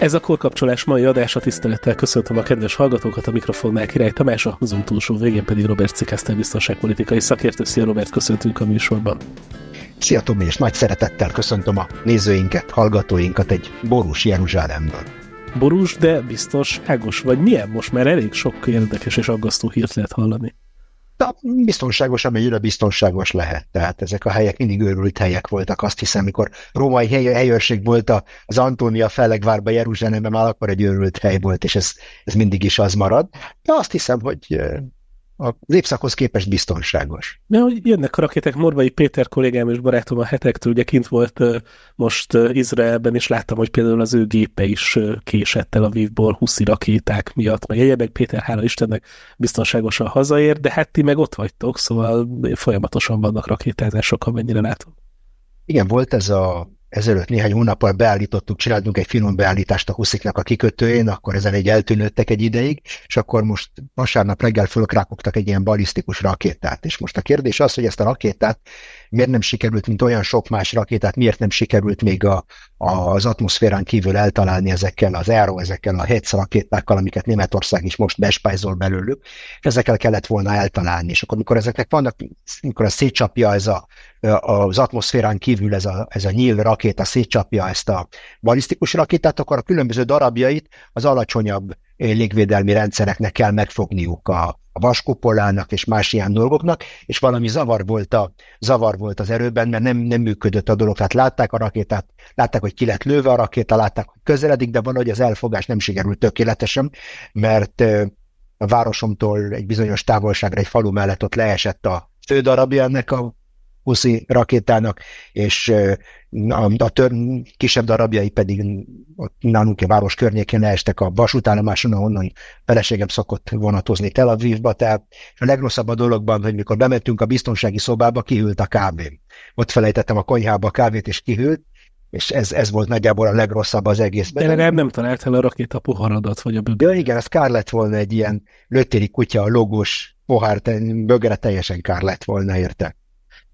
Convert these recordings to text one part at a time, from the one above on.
Ez a korkapcsolás mai adása tisztelettel köszöntöm a kedves hallgatókat, a mikrofonnál Király Tamás, a húzom túlsó végén pedig Robert Cikásztel biztonságpolitikai szakértő. Szia Robert, köszöntünk a műsorban. Szia Tomi, és nagy szeretettel köszöntöm a nézőinket, hallgatóinkat egy borús Jeruzsálemből. Borús, de biztos ágos vagy milyen most már elég sok érdekes és aggasztó hírt lehet hallani de biztonságos, amennyire biztonságos lehet. Tehát ezek a helyek mindig őrült helyek voltak, azt hiszem, mikor római hely, helyőrség volt az Antónia Fellegvárba, Jeruzsálemben, már akkor egy őrült hely volt, és ez, ez mindig is az marad. De azt hiszem, hogy eh, a népszakhoz képest biztonságos. Mert hogy jönnek a rakéták, Morvai Péter kollégám és barátom a hetektől ugye kint volt most Izraelben, és láttam, hogy például az ő gépe is késett el a Vívból huszi rakéták miatt, meg egyébként Péter, hála Istennek biztonságosan hazaért, de hát ti meg ott vagytok, szóval folyamatosan vannak rakétázások, amennyire látom. Igen, volt ez a ezelőtt néhány hónappal beállítottuk, csináltunk egy finom beállítást a Husziknak a kikötőjén, akkor ezen egy eltűnődtek egy ideig, és akkor most vasárnap reggel fölkrákogtak egy ilyen balisztikus rakétát. És most a kérdés az, hogy ezt a rakétát miért nem sikerült, mint olyan sok más rakétát, miért nem sikerült még a, a, az atmoszférán kívül eltalálni ezekkel az Aero, ezekkel a Hetz rakétákkal, amiket Németország is most bespájzol belőlük, és ezekkel kellett volna eltalálni. És akkor, mikor ezeknek vannak, mikor a szétcsapja ez a, az atmoszférán kívül ez a, ez a nyíl rakéta szétcsapja ezt a balisztikus rakétát, akkor a különböző darabjait az alacsonyabb légvédelmi rendszereknek kell megfogniuk a, a vaskupolának és más ilyen dolgoknak, és valami zavar volt, a, zavar volt az erőben, mert nem, nem működött a dolog. Tehát látták a rakétát, látták, hogy ki lett lőve a rakéta, látták, hogy közeledik, de valahogy az elfogás nem sikerült tökéletesen, mert a városomtól egy bizonyos távolságra egy falu mellett ott leesett a darabja ennek a Huszi rakétának, és a, a tör, kisebb darabjai pedig ott nálunk a város környékén leestek a vasútállomáson, ahonnan feleségem szokott vonatozni Tel Avivba, tehát a legrosszabb a dologban, hogy mikor bementünk a biztonsági szobába, kihűlt a kávém. Ott felejtettem a konyhába a kávét, és kihűlt, és ez, ez volt nagyjából a legrosszabb az egészben. De nem, nem találtál a rakéta poharadat, vagy a bögre. Ja, igen, ez kár lett volna egy ilyen lötéri kutya, a logos pohár, bögre teljesen kár lett volna érte.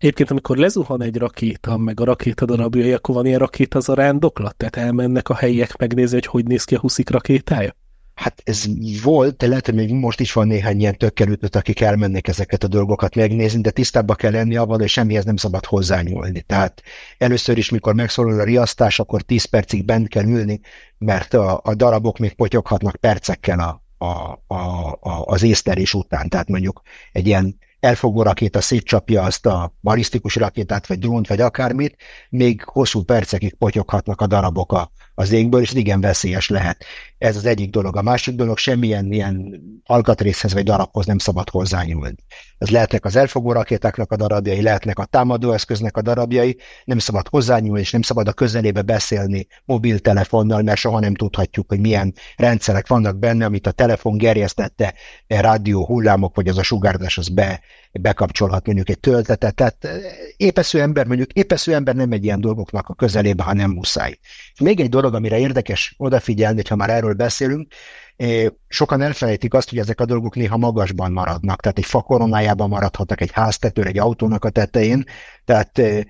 Egyébként, amikor lezuhan egy rakéta, meg a rakéta darabjai, akkor van ilyen rakétazarándoklat? Tehát elmennek a helyiek megnézni, hogy hogy néz ki a huszik rakétája? Hát ez volt, de lehet, hogy még most is van néhány ilyen tökkerültöt, akik elmennek ezeket a dolgokat megnézni, de tisztában kell lenni avval, hogy semmihez nem szabad hozzányúlni. Tehát először is, mikor megszólal a riasztás, akkor 10 percig bent kell ülni, mert a, a darabok még potyoghatnak percekkel a, a, a, a, az észterés után. Tehát mondjuk egy ilyen elfogó rakéta szétcsapja azt a balisztikus rakétát, vagy drónt, vagy akármit, még hosszú percekig potyoghatnak a darabok a az égből, és igen veszélyes lehet. Ez az egyik dolog. A másik dolog, semmilyen ilyen alkatrészhez vagy darabhoz nem szabad hozzányúlni. Ez lehetnek az elfogó rakétáknak a darabjai, lehetnek a támadóeszköznek a darabjai, nem szabad hozzányúlni, és nem szabad a közelébe beszélni mobiltelefonnal, mert soha nem tudhatjuk, hogy milyen rendszerek vannak benne, amit a telefon gerjesztette, e, rádió hullámok, vagy az a sugárzás az be bekapcsolhat mondjuk egy töltetet. Tehát eh, épesző ember, mondjuk épesző ember nem egy ilyen dolgoknak a közelébe, hanem muszáj. még egy dolog, amire érdekes odafigyelni, ha már erről beszélünk, eh, sokan elfelejtik azt, hogy ezek a dolgok néha magasban maradnak, tehát egy fa koronájában maradhatnak, egy háztetőn, egy autónak a tetején, tehát eh,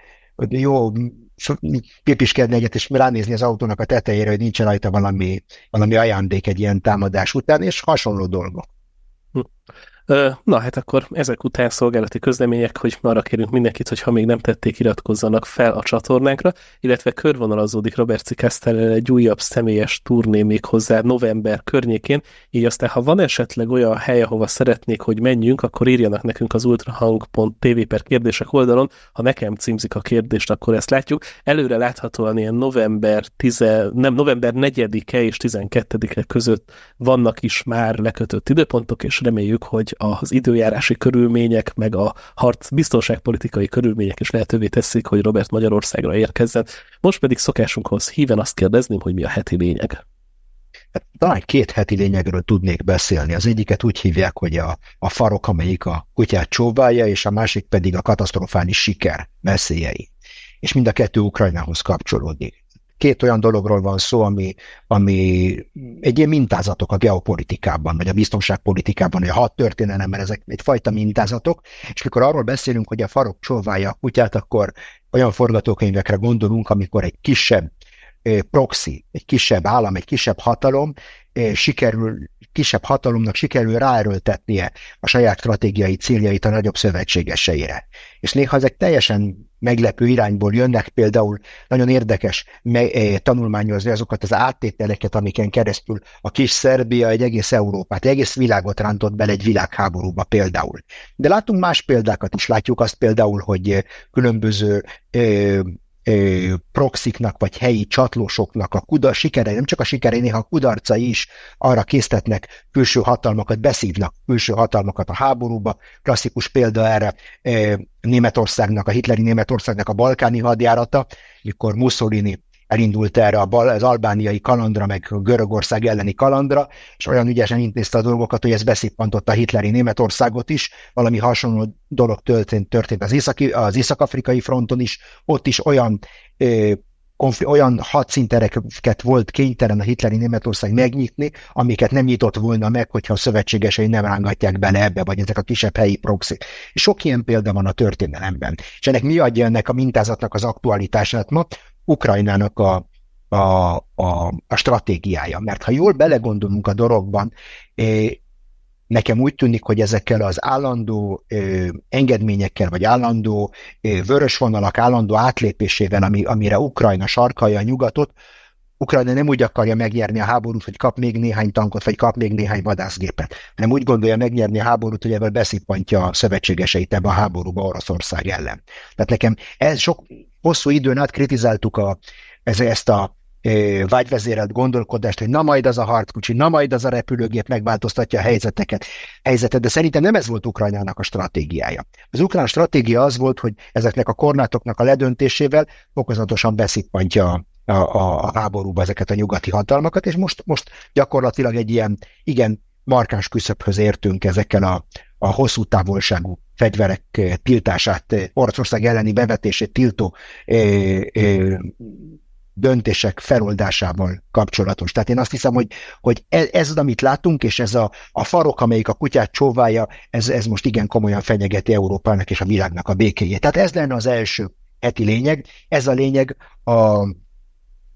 jó pipiskedni egyet, és ránézni az autónak a tetejére, hogy nincsen rajta valami, valami ajándék egy ilyen támadás után, és hasonló dolgok. Hm. Na hát akkor ezek után szolgálati közlemények, hogy arra kérünk mindenkit, hogy ha még nem tették, iratkozzanak fel a csatornánkra, illetve körvonalazódik Robert Cikásztellel egy újabb személyes turné még hozzá november környékén, így aztán ha van esetleg olyan hely, ahova szeretnék, hogy menjünk, akkor írjanak nekünk az ultrahang.tv per kérdések oldalon, ha nekem címzik a kérdést, akkor ezt látjuk. Előre láthatóan ilyen november 10, nem, november 4-e és 12-e között vannak is már lekötött időpontok, és reméljük, hogy az időjárási körülmények, meg a harc biztonságpolitikai körülmények is lehetővé teszik, hogy Robert Magyarországra érkezzen. Most pedig szokásunkhoz híven azt kérdezném, hogy mi a heti lényeg. Hát, talán két heti lényegről tudnék beszélni. Az egyiket úgy hívják, hogy a, a farok, amelyik a kutyát csóválja, és a másik pedig a katasztrofális siker veszélyei. És mind a kettő Ukrajnához kapcsolódik két olyan dologról van szó, ami, ami egy ilyen mintázatok a geopolitikában, vagy a biztonságpolitikában, vagy a hat mert ezek egyfajta mintázatok, és mikor arról beszélünk, hogy a farok csóválja a kutyát, akkor olyan forgatókönyvekre gondolunk, amikor egy kisebb eh, proxy, egy kisebb állam, egy kisebb hatalom Eh, sikerül, kisebb hatalomnak sikerül ráerőltetnie a saját stratégiai céljait a nagyobb szövetségeseire. És néha ezek teljesen meglepő irányból jönnek, például nagyon érdekes eh, tanulmányozni azokat az áttételeket, amiken keresztül a kis Szerbia egy egész Európát, egy egész világot rántott bele egy világháborúba például. De látunk más példákat is, látjuk azt például, hogy eh, különböző ö, proxiknak vagy helyi csatlósoknak a kudar sikerei, nem csak a sikerei, néha a kudarcai is arra késztetnek külső hatalmakat, beszívnak külső hatalmakat a háborúba. Klasszikus példa erre ö, Németországnak, a hitleri Németországnak a balkáni hadjárata, mikor Mussolini elindult erre a bal, az albániai kalandra, meg Görögország elleni kalandra, és olyan ügyesen intézte a dolgokat, hogy ez beszippantotta a hitleri Németországot is, valami hasonló dolog történt, történt az, északi, az észak-afrikai fronton is, ott is olyan ö, konfl- olyan hadszintereket volt kénytelen a hitleri Németország megnyitni, amiket nem nyitott volna meg, hogyha a szövetségesei nem rángatják bele ebbe, vagy ezek a kisebb helyi proxy. Sok ilyen példa van a történelemben. És ennek mi adja ennek a mintázatnak az aktualitását ma, Ukrajnának a, a, a, a stratégiája. Mert ha jól belegondolunk a dologban, nekem úgy tűnik, hogy ezekkel az állandó engedményekkel, vagy állandó vörös vonalak állandó átlépésével, ami, amire Ukrajna sarkalja a nyugatot, Ukrajna nem úgy akarja megnyerni a háborút, hogy kap még néhány tankot, vagy kap még néhány vadászgépet, hanem úgy gondolja megnyerni a háborút, hogy ebből beszippantja a szövetségeseit ebbe a háborúba Oroszország ellen. Tehát nekem ez sok, hosszú időn át kritizáltuk a, ez, ezt a e, vágyvezérelt gondolkodást, hogy na majd az a harckocsi, na majd az a repülőgép megváltoztatja a helyzeteket, helyzetet, de szerintem nem ez volt Ukrajnának a stratégiája. Az ukrán stratégia az volt, hogy ezeknek a kornátoknak a ledöntésével fokozatosan beszippantja a a, a, a háborúba ezeket a nyugati hatalmakat, és most, most gyakorlatilag egy ilyen igen markáns küszöbhöz értünk ezekkel a, a hosszú távolságú fegyverek eh, tiltását, eh, Oroszország elleni bevetését tiltó eh, döntések feloldásával kapcsolatos. Tehát én azt hiszem, hogy, hogy e, ez az, amit látunk, és ez a, a farok, amelyik a kutyát csóválja, ez, ez most igen komolyan fenyegeti Európának és a világnak a békéjét. Tehát ez lenne az első heti lényeg. Ez a lényeg, a,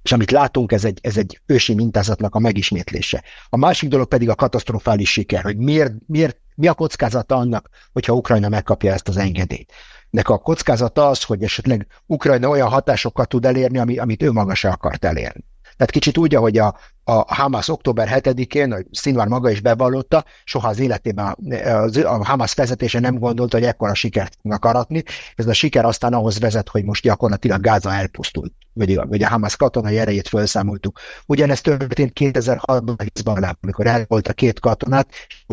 és amit látunk, ez egy, ez egy ősi mintázatnak a megismétlése. A másik dolog pedig a katasztrofális siker, hogy miért, miért mi a kockázata annak, hogyha Ukrajna megkapja ezt az engedélyt? De a kockázata az, hogy esetleg Ukrajna olyan hatásokat tud elérni, ami, amit ő maga se akart elérni. Tehát kicsit úgy, ahogy a, a Hamas október 7-én, hogy Szilván maga is bevallotta, soha az életében a, a Hamas vezetése nem gondolta, hogy ekkora sikert fognak aratni. Ez a siker aztán ahhoz vezet, hogy most gyakorlatilag Gáza elpusztult, vagy, vagy a Hamas katonai erejét felszámoltuk. Ugyanezt történt 2006-ban, amikor el a két katonát, és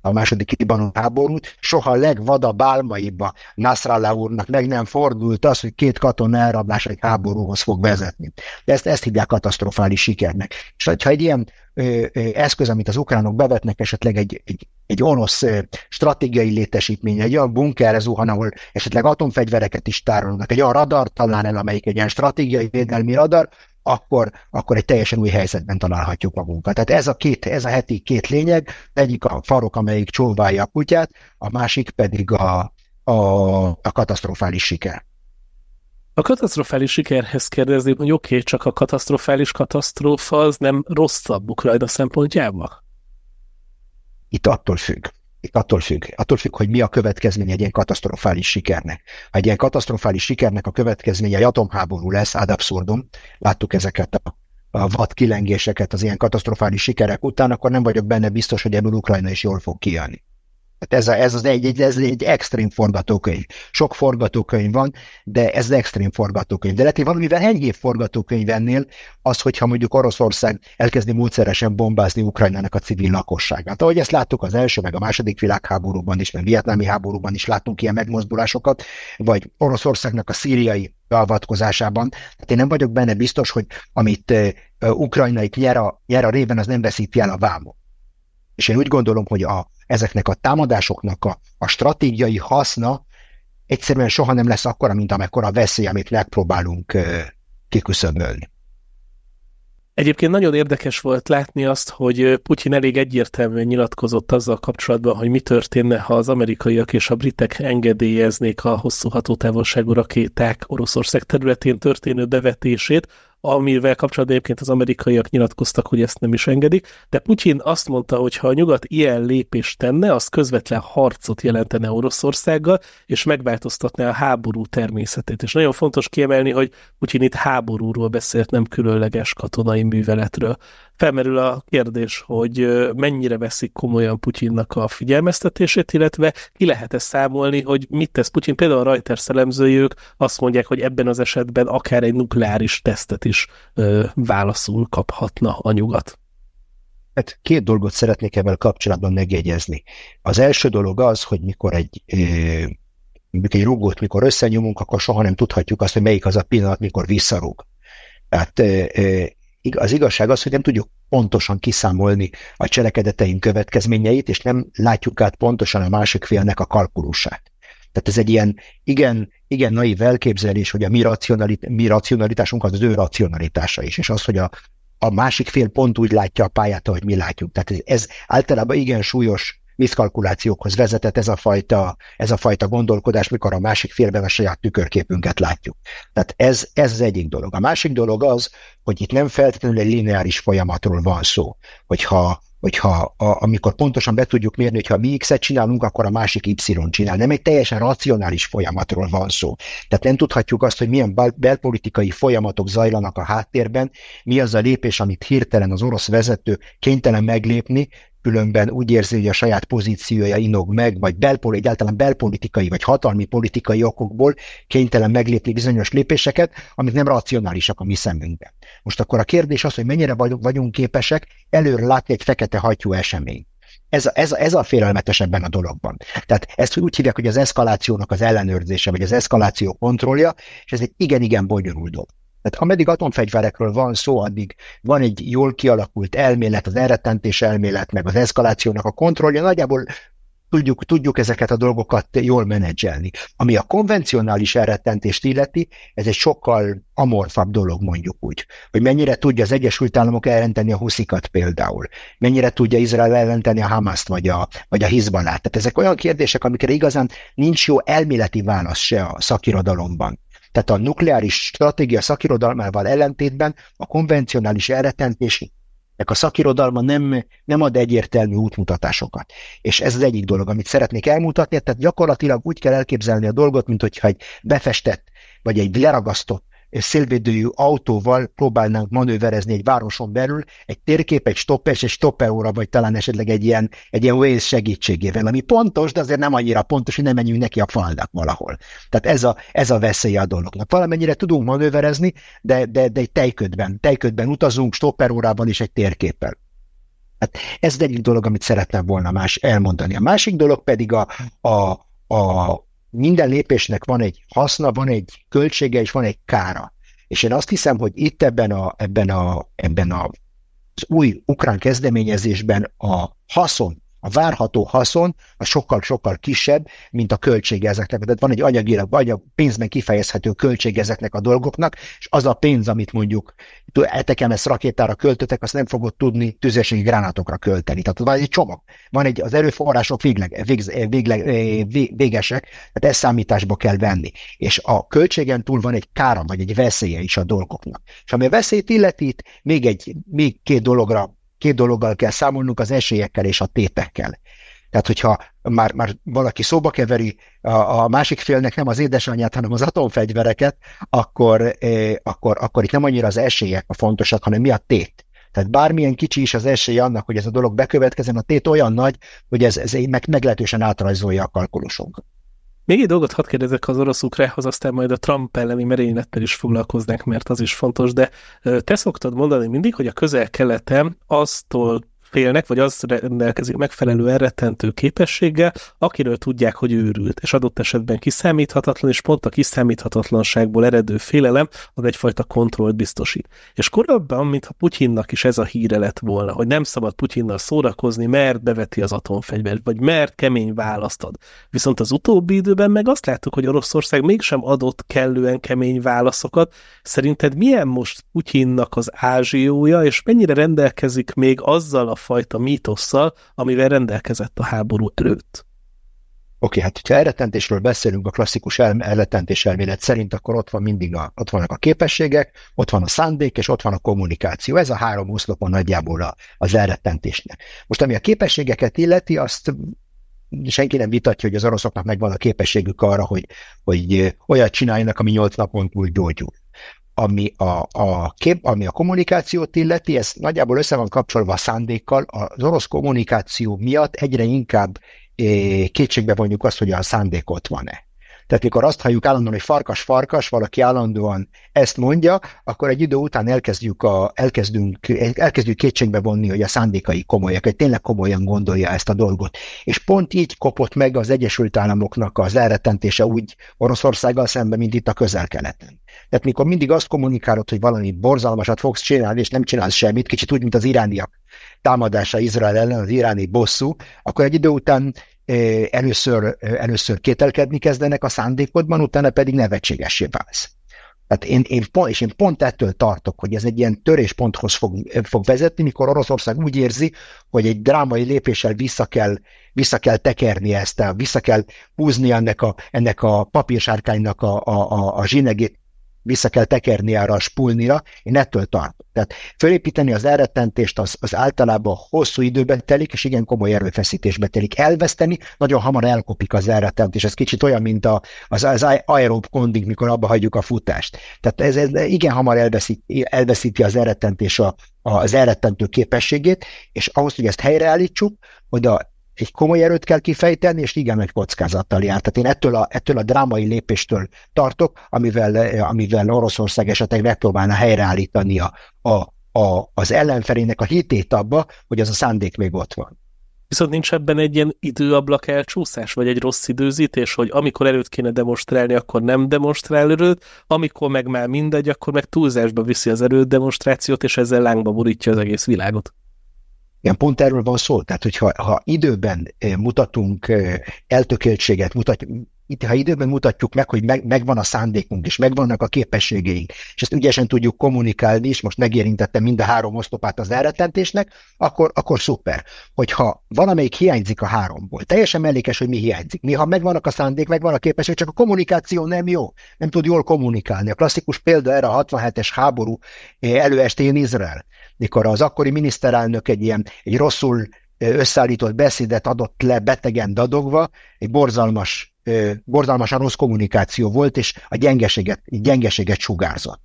a második kibanó háborút, soha legvadabb álmaiba Nasrallah úrnak meg nem fordult az, hogy két katona elrablás egy háborúhoz fog vezetni. De ezt, ezt hívják katasztrofális sikernek. És ha egy ilyen ö, ö, eszköz, amit az ukránok bevetnek, esetleg egy, egy, egy onosz ö, stratégiai létesítmény, egy olyan ez uhan, ahol esetleg atomfegyvereket is tárolnak, egy olyan radar talán el, amelyik egy ilyen stratégiai védelmi radar, akkor, akkor egy teljesen új helyzetben találhatjuk magunkat. Tehát ez a, két, ez a heti két lényeg, egyik a farok, amelyik csóválja a kutyát, a másik pedig a, a, a katasztrofális siker. A katasztrofális sikerhez kérdezni, hogy oké, okay, csak a katasztrofális katasztrófa az nem rosszabb Ukrajna szempontjában? Itt attól függ attól függ. Attól függ, hogy mi a következménye egy ilyen katasztrofális sikernek. Ha egy ilyen katasztrofális sikernek a következménye egy atomháború lesz, ad abszurdum, láttuk ezeket a a vad kilengéseket az ilyen katasztrofális sikerek után, akkor nem vagyok benne biztos, hogy ebből Ukrajna is jól fog kijönni. Hát ez, a, ez az egy, egy, ez egy extrém forgatókönyv. Sok forgatókönyv van, de ez az extrém forgatókönyv. De lehet, hogy valamivel enyhébb forgatókönyv ennél az, hogyha mondjuk Oroszország elkezdi módszeresen bombázni Ukrajnának a civil lakosságát. Ahogy ezt láttuk az első, meg a második világháborúban is, meg vietnámi háborúban is láttunk ilyen megmozdulásokat, vagy Oroszországnak a szíriai beavatkozásában. Tehát én nem vagyok benne biztos, hogy amit uh, ukrajnai nyer a, nyer a réven, az nem veszíti el a vámot. És én úgy gondolom, hogy a, ezeknek a támadásoknak a, a stratégiai haszna egyszerűen soha nem lesz akkora, mint amekkora a veszély, amit megpróbálunk kiküszöbölni. Egyébként nagyon érdekes volt látni azt, hogy Putyin elég egyértelműen nyilatkozott azzal kapcsolatban, hogy mi történne, ha az amerikaiak és a britek engedélyeznék a hosszú hatótávolságú rakéták Oroszország területén történő bevetését, amivel kapcsolatban egyébként az amerikaiak nyilatkoztak, hogy ezt nem is engedik, de Putyin azt mondta, hogy ha a nyugat ilyen lépést tenne, az közvetlen harcot jelentene Oroszországgal, és megváltoztatná a háború természetét. És nagyon fontos kiemelni, hogy Putyin itt háborúról beszélt, nem különleges katonai műveletről felmerül a kérdés, hogy mennyire veszik komolyan Putyinnak a figyelmeztetését, illetve ki lehet-e számolni, hogy mit tesz Putyin. Például a Reuters szellemzőjük azt mondják, hogy ebben az esetben akár egy nukleáris tesztet is ö, válaszul kaphatna a nyugat. Hát két dolgot szeretnék ebben kapcsolatban megjegyezni. Az első dolog az, hogy mikor egy ö, egy rugót, mikor összenyomunk, akkor soha nem tudhatjuk azt, hogy melyik az a pillanat, mikor visszarúg. Tehát az igazság az, hogy nem tudjuk pontosan kiszámolni a cselekedeteink következményeit, és nem látjuk át pontosan a másik félnek a kalkulusát. Tehát ez egy ilyen igen, igen naív elképzelés, hogy a mi, racionalit- mi racionalitásunk az, az ő racionalitása is, és az, hogy a, a másik fél pont úgy látja a pályát, ahogy mi látjuk. Tehát ez általában igen súlyos miszkalkulációkhoz vezetett ez a fajta, ez a fajta gondolkodás, mikor a másik félben a saját tükörképünket látjuk. Tehát ez, ez az egyik dolog. A másik dolog az, hogy itt nem feltétlenül egy lineáris folyamatról van szó, hogyha hogyha a, amikor pontosan be tudjuk mérni, hogyha mi X-et csinálunk, akkor a másik Y-t csinál. Nem egy teljesen racionális folyamatról van szó. Tehát nem tudhatjuk azt, hogy milyen belpolitikai folyamatok zajlanak a háttérben, mi az a lépés, amit hirtelen az orosz vezető kénytelen meglépni, különben úgy érzi, hogy a saját pozíciója inog meg, vagy belpol, egyáltalán belpolitikai vagy hatalmi politikai okokból kénytelen meglépni bizonyos lépéseket, amik nem racionálisak a mi szemünkben. Most akkor a kérdés az, hogy mennyire vagyunk képesek előre látni egy fekete hatyú eseményt. Ez a, ez, a, ez a félelmetes ebben a dologban. Tehát ezt úgy hívják, hogy az eszkalációnak az ellenőrzése, vagy az eszkaláció kontrollja, és ez egy igen-igen bonyolult dolog. Tehát ameddig atomfegyverekről van szó, addig van egy jól kialakult elmélet, az elrettentés elmélet, meg az eszkalációnak a kontrollja, nagyjából tudjuk, tudjuk ezeket a dolgokat jól menedzselni. Ami a konvencionális elrettentést illeti, ez egy sokkal amorfabb dolog, mondjuk úgy. Hogy mennyire tudja az Egyesült Államok elrenteni a huszikat például, mennyire tudja Izrael ellenteni a Hamaszt vagy a, vagy a Hizbalát. Tehát ezek olyan kérdések, amikre igazán nincs jó elméleti válasz se a szakirodalomban. Tehát a nukleáris stratégia szakirodalmával ellentétben a konvencionális elretentésnek a szakirodalma nem, nem ad egyértelmű útmutatásokat. És ez az egyik dolog, amit szeretnék elmutatni, tehát gyakorlatilag úgy kell elképzelni a dolgot, mint hogyha egy befestett vagy egy leragasztott és szélvédőjű autóval próbálnánk manőverezni egy városon belül, egy térkép, egy stoppes, egy stoppeóra, vagy talán esetleg egy ilyen, egy ilyen Waze segítségével, ami pontos, de azért nem annyira pontos, hogy nem menjünk neki a falnak valahol. Tehát ez a, ez a veszély a dolognak. Valamennyire tudunk manőverezni, de, de, de egy tejködben, tejködben utazunk, stopperórában és egy térképpel. Hát ez az egyik dolog, amit szerettem volna más elmondani. A másik dolog pedig a, a, a, minden lépésnek van egy haszna, van egy költsége és van egy kára. És én azt hiszem, hogy itt ebben, a, ebben, a, ebben a, az új ukrán kezdeményezésben a haszon a várható haszon a sokkal-sokkal kisebb, mint a költsége ezeknek. Tehát van egy anyagilag, anyag, pénzben kifejezhető költség ezeknek a dolgoknak, és az a pénz, amit mondjuk ezt rakétára költötek, azt nem fogod tudni tüzérségi gránátokra költeni. Tehát van egy csomag. Van egy, az erőforrások végleg, végleg, eh, végleg, végesek, tehát ezt számításba kell venni. És a költségen túl van egy kára, vagy egy veszélye is a dolgoknak. És ami a veszélyt illeti, itt még, egy, még két dologra Két dologgal kell számolnunk, az esélyekkel és a tétekkel. Tehát, hogyha már, már valaki szóba keveri a, a másik félnek nem az édesanyját, hanem az atomfegyvereket, akkor, eh, akkor, akkor itt nem annyira az esélyek a fontosak, hanem mi a tét. Tehát bármilyen kicsi is az esély annak, hogy ez a dolog bekövetkezzen, a tét olyan nagy, hogy ez, ez meg, meglehetősen átrajzolja a kalkulusunkat. Még egy dolgot hadd kérdezek az orosz ukrához, aztán majd a Trump elleni merénylettel is foglalkoznánk, mert az is fontos, de te szoktad mondani mindig, hogy a közel-keleten aztól félnek, vagy az rendelkezik megfelelő elrettentő képességgel, akiről tudják, hogy őrült, és adott esetben kiszámíthatatlan, és pont a kiszámíthatatlanságból eredő félelem az egyfajta kontrollt biztosít. És korábban, mintha Putyinnak is ez a híre lett volna, hogy nem szabad Putyinnal szórakozni, mert beveti az atomfegyvert, vagy mert kemény választ ad. Viszont az utóbbi időben meg azt láttuk, hogy Oroszország mégsem adott kellően kemény válaszokat. Szerinted milyen most Putyinnak az ázsiója, és mennyire rendelkezik még azzal a fajta mítosszal, amivel rendelkezett a háború előtt. Oké, okay, hát hogyha elretentésről beszélünk a klasszikus el- elretentés elmélet szerint, akkor ott, van mindig a, ott vannak a képességek, ott van a szándék, és ott van a kommunikáció. Ez a három oszlopon nagyjából a, az elretentésnek. Most ami a képességeket illeti, azt senki nem vitatja, hogy az oroszoknak megvan a képességük arra, hogy, hogy olyat csináljanak, ami nyolc napon túl gyógyul ami a, a kép, ami a kommunikációt illeti, ez nagyjából össze van kapcsolva a szándékkal. Az orosz kommunikáció miatt egyre inkább eh, kétségbe vonjuk azt, hogy a szándék ott van-e. Tehát mikor azt halljuk állandóan, hogy farkas, farkas, valaki állandóan ezt mondja, akkor egy idő után elkezdjük, a, elkezdünk, elkezdjük kétségbe vonni, hogy a szándékai komolyak, hogy tényleg komolyan gondolja ezt a dolgot. És pont így kopott meg az Egyesült Államoknak az elrettentése úgy Oroszországgal szemben, mint itt a közel-keleten. Tehát mikor mindig azt kommunikálod, hogy valami borzalmasat fogsz csinálni, és nem csinálsz semmit, kicsit úgy, mint az irániak támadása Izrael ellen, az iráni bosszú, akkor egy idő után először, először kételkedni kezdenek a szándékodban, utána pedig nevetségessé válsz. Tehát én, én, pont, és én pont ettől tartok, hogy ez egy ilyen törésponthoz fog, fog vezetni, mikor Oroszország úgy érzi, hogy egy drámai lépéssel vissza kell, vissza kell tekerni ezt, vissza kell húzni ennek a, ennek a papírsárkánynak a, a, a, a zsinegét, vissza kell tekerni arra a spulnira, én ettől tartok. Tehát fölépíteni az elrettentést az, az általában hosszú időben telik, és igen komoly erőfeszítésbe telik. Elveszteni nagyon hamar elkopik az elrettentés. Ez kicsit olyan, mint a, az, az aerob konding, mikor abba hagyjuk a futást. Tehát ez, ez igen hamar elveszít, elveszíti az elrettentés a, az elrettentő képességét, és ahhoz, hogy ezt helyreállítsuk, hogy a egy komoly erőt kell kifejteni, és igen nagy kockázattal jár. Tehát én ettől a, ettől a drámai lépéstől tartok, amivel, amivel Oroszország esetleg megpróbálna helyreállítani a, a, a, az ellenfelének a hitét abba, hogy az a szándék még ott van. Viszont nincs ebben egy ilyen időablak elcsúszás, vagy egy rossz időzítés, hogy amikor erőt kéne demonstrálni, akkor nem demonstrál erőt, amikor meg már mindegy, akkor meg túlzásba viszi az erőt demonstrációt, és ezzel lángba borítja az egész világot. Igen, pont erről van szó. Tehát, hogyha ha időben eh, mutatunk eh, eltökéltséget, mutat, itt, ha időben mutatjuk meg, hogy meg, megvan a szándékunk, és megvannak a képességeink, és ezt ügyesen tudjuk kommunikálni, és most megérintettem mind a három osztopát az elrettentésnek, akkor, akkor szuper. Hogyha valamelyik hiányzik a háromból, teljesen mellékes, hogy mi hiányzik. Néha megvannak a szándék, megvan a képesség, csak a kommunikáció nem jó. Nem tud jól kommunikálni. A klasszikus példa erre a 67-es háború eh, előestén Izrael, mikor az akkori miniszterelnök egy ilyen egy rosszul eh, összeállított beszédet adott le betegen dadogva, egy borzalmas borzalmasan rossz kommunikáció volt, és a gyengeséget, gyengeséget sugárzott.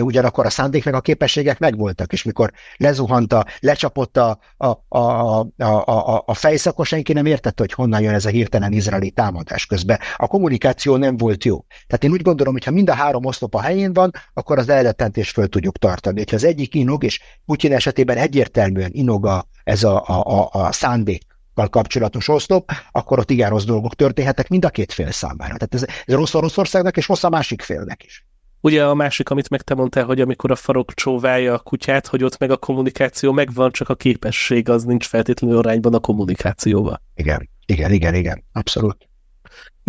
Ugyanakkor a szándék meg a képességek megvoltak, és mikor lezuhanta, a, lecsapott a, a, a, a, a, a fejszakos, senki nem értette, hogy honnan jön ez a hirtelen izraeli támadás közben. A kommunikáció nem volt jó. Tehát én úgy gondolom, hogy ha mind a három oszlop a helyén van, akkor az elletentést föl tudjuk tartani. Ha az egyik inog, és Putyin esetében egyértelműen inog a, ez a, a, a, a szándék, másokkal kapcsolatos oszlop, akkor ott igen rossz dolgok történhetek mind a két fél számára. Tehát ez, ez rossz Oroszországnak, és rossz a másik félnek is. Ugye a másik, amit meg te mondtál, hogy amikor a farok csóválja a kutyát, hogy ott meg a kommunikáció megvan, csak a képesség az nincs feltétlenül arányban a kommunikációval. Igen, igen, igen, igen, abszolút.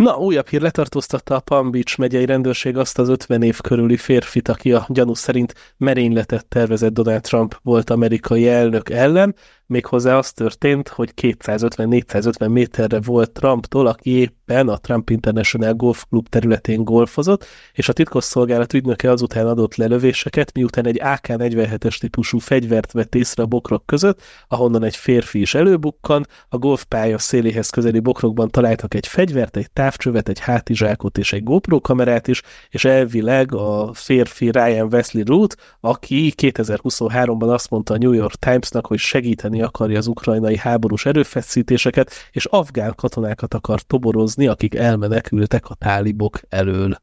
Na, újabb hír letartóztatta a Palm Beach megyei rendőrség azt az 50 év körüli férfit, aki a gyanú szerint merényletet tervezett Donald Trump volt amerikai elnök ellen, méghozzá az történt, hogy 250-450 méterre volt Trumptól, aki éppen a Trump International Golf Club területén golfozott, és a titkosszolgálat ügynöke azután adott lelövéseket, miután egy AK-47-es típusú fegyvert vett észre a bokrok között, ahonnan egy férfi is előbukkant, a golfpálya széléhez közeli bokrokban találtak egy fegyvert, egy táv távcsövet, egy hátizsákot és egy GoPro kamerát is, és elvileg a férfi Ryan Wesley Root, aki 2023-ban azt mondta a New York Timesnak, hogy segíteni akarja az ukrajnai háborús erőfeszítéseket, és afgán katonákat akar toborozni, akik elmenekültek a tálibok elől.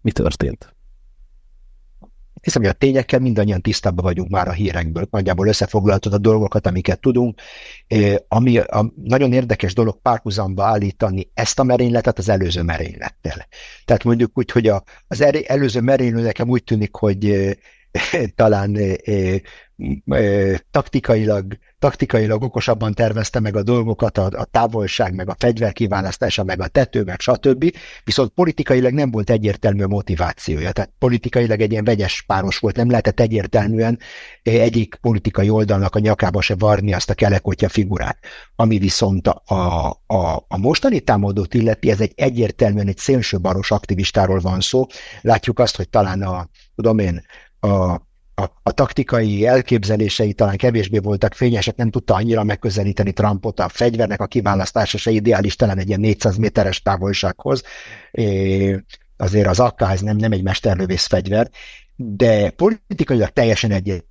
Mi történt? hiszem, hogy a tényekkel mindannyian tisztában vagyunk már a hírekből. Nagyjából összefoglaltad a dolgokat, amiket tudunk. Ami a nagyon érdekes dolog párhuzamba állítani ezt a merényletet az előző merénylettel. Tehát mondjuk úgy, hogy a, az előző merénylő nekem úgy tűnik, hogy talán taktikailag, taktikailag okosabban tervezte meg a dolgokat, a, a távolság, meg a fegyver kiválasztása, meg a tető, meg stb. Viszont politikailag nem volt egyértelmű a motivációja. Tehát politikailag egy ilyen vegyes páros volt, nem lehetett egyértelműen egyik politikai oldalnak a nyakába se varni azt a kelekotya figurát. Ami viszont a, a, a mostani támadót illeti, ez egy egyértelműen egy baros aktivistáról van szó. Látjuk azt, hogy talán a, tudom én, a a, a taktikai elképzelései talán kevésbé voltak fényesek, nem tudta annyira megközelíteni Trumpot, a fegyvernek a kiválasztása se ideális, talán egy ilyen 400 méteres távolsághoz. É, azért az AK, nem, nem egy mesterlövész fegyver, de politikailag teljesen egy